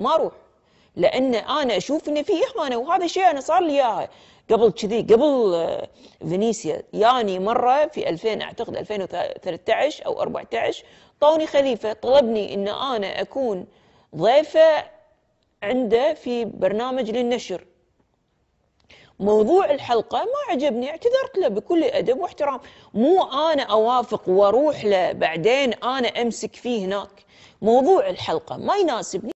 ما اروح لان انا اشوف ان في اهانه وهذا شيء انا صار لي اياه قبل كذي قبل آه، فينيسيا ياني مره في 2000 اعتقد 2013 او 14 طوني خليفه طلبني ان انا اكون ضيفه عنده في برنامج للنشر موضوع الحلقة ما عجبني اعتذرت له بكل أدب واحترام مو أنا أوافق وأروح له بعدين أنا أمسك فيه هناك موضوع الحلقة ما يناسبني